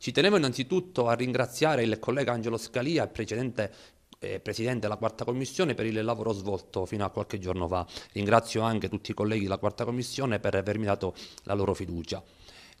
Ci tenevo innanzitutto a ringraziare il collega Angelo Scalia, il precedente eh, Presidente della Quarta Commissione per il lavoro svolto fino a qualche giorno fa. Ringrazio anche tutti i colleghi della Quarta Commissione per avermi dato la loro fiducia.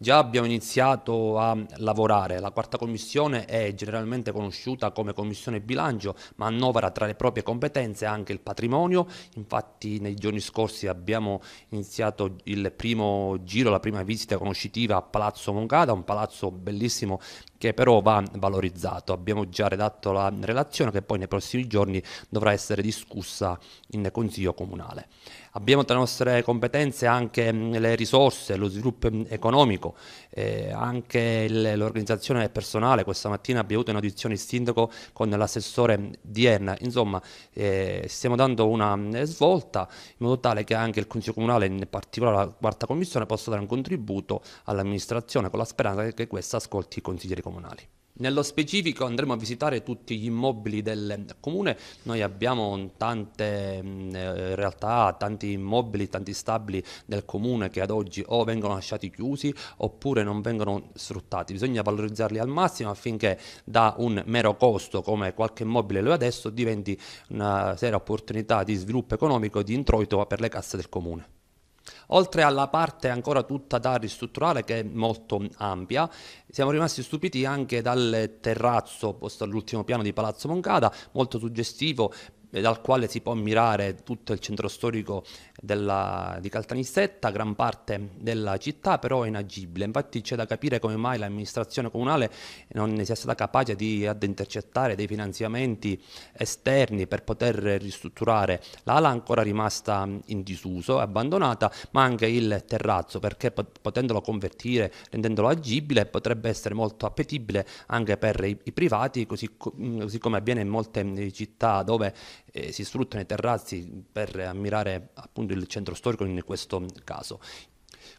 Già abbiamo iniziato a lavorare, la quarta commissione è generalmente conosciuta come commissione bilancio, ma annovera tra le proprie competenze anche il patrimonio, infatti nei giorni scorsi abbiamo iniziato il primo giro, la prima visita conoscitiva a Palazzo Moncada, un palazzo bellissimo che però va valorizzato. Abbiamo già redatto la relazione che poi nei prossimi giorni dovrà essere discussa in Consiglio Comunale. Abbiamo tra le nostre competenze anche mm, le risorse, lo sviluppo mm, economico, eh, anche l'organizzazione del personale. Questa mattina abbiamo avuto un'audizione il sindaco con l'assessore di Insomma, eh, stiamo dando una mm, svolta in modo tale che anche il Consiglio Comunale, in particolare la quarta commissione, possa dare un contributo all'amministrazione con la speranza che questa ascolti i consiglieri comunali comunali. Nello specifico andremo a visitare tutti gli immobili del comune, noi abbiamo tante mm, eh, realtà, tanti immobili, tanti stabili del comune che ad oggi o vengono lasciati chiusi oppure non vengono sfruttati, bisogna valorizzarli al massimo affinché da un mero costo come qualche immobile lo è adesso diventi una seria opportunità di sviluppo economico e di introito per le casse del comune. Oltre alla parte ancora tutta da ristrutturare che è molto ampia, siamo rimasti stupiti anche dal terrazzo posto all'ultimo piano di Palazzo Moncada, molto suggestivo dal quale si può ammirare tutto il centro storico della, di Caltanissetta, gran parte della città però è inagibile, infatti c'è da capire come mai l'amministrazione comunale non sia stata capace di ad intercettare dei finanziamenti esterni per poter ristrutturare l'ala ancora rimasta in disuso, abbandonata, ma anche il terrazzo perché potendolo convertire, rendendolo agibile potrebbe essere molto appetibile anche per i, i privati, così, mm, così come avviene in molte mm, città dove eh, si sfruttano i terrazzi per ammirare appunto il centro storico in questo caso.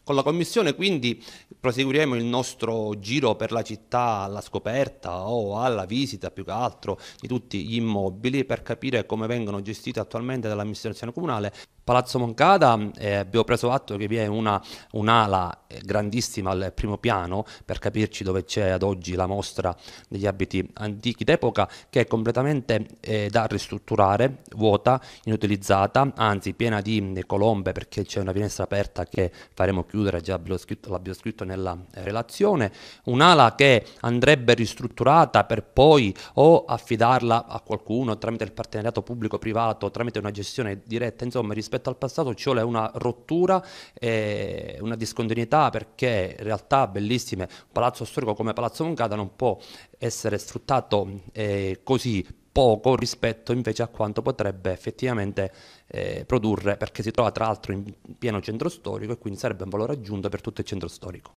Con la commissione quindi proseguiremo il nostro giro per la città alla scoperta o alla visita più che altro di tutti gli immobili per capire come vengono gestiti attualmente dall'amministrazione comunale. Palazzo Moncada eh, abbiamo preso atto che vi è una, un'ala eh, grandissima al primo piano per capirci dove c'è ad oggi la mostra degli abiti antichi d'epoca che è completamente eh, da ristrutturare, vuota, inutilizzata, anzi piena di eh, colombe perché c'è una finestra aperta che faremo dobbiamo chiudere, già l'abbiamo scritto nella eh, relazione, un'ala che andrebbe ristrutturata per poi o affidarla a qualcuno tramite il partenariato pubblico-privato, tramite una gestione diretta, insomma rispetto al passato ci vuole una rottura, eh, una discontinuità perché in realtà bellissime, un palazzo storico come Palazzo Moncada non può essere sfruttato eh, così poco rispetto invece a quanto potrebbe effettivamente eh, produrre perché si trova tra l'altro in pieno centro storico e quindi sarebbe un valore aggiunto per tutto il centro storico.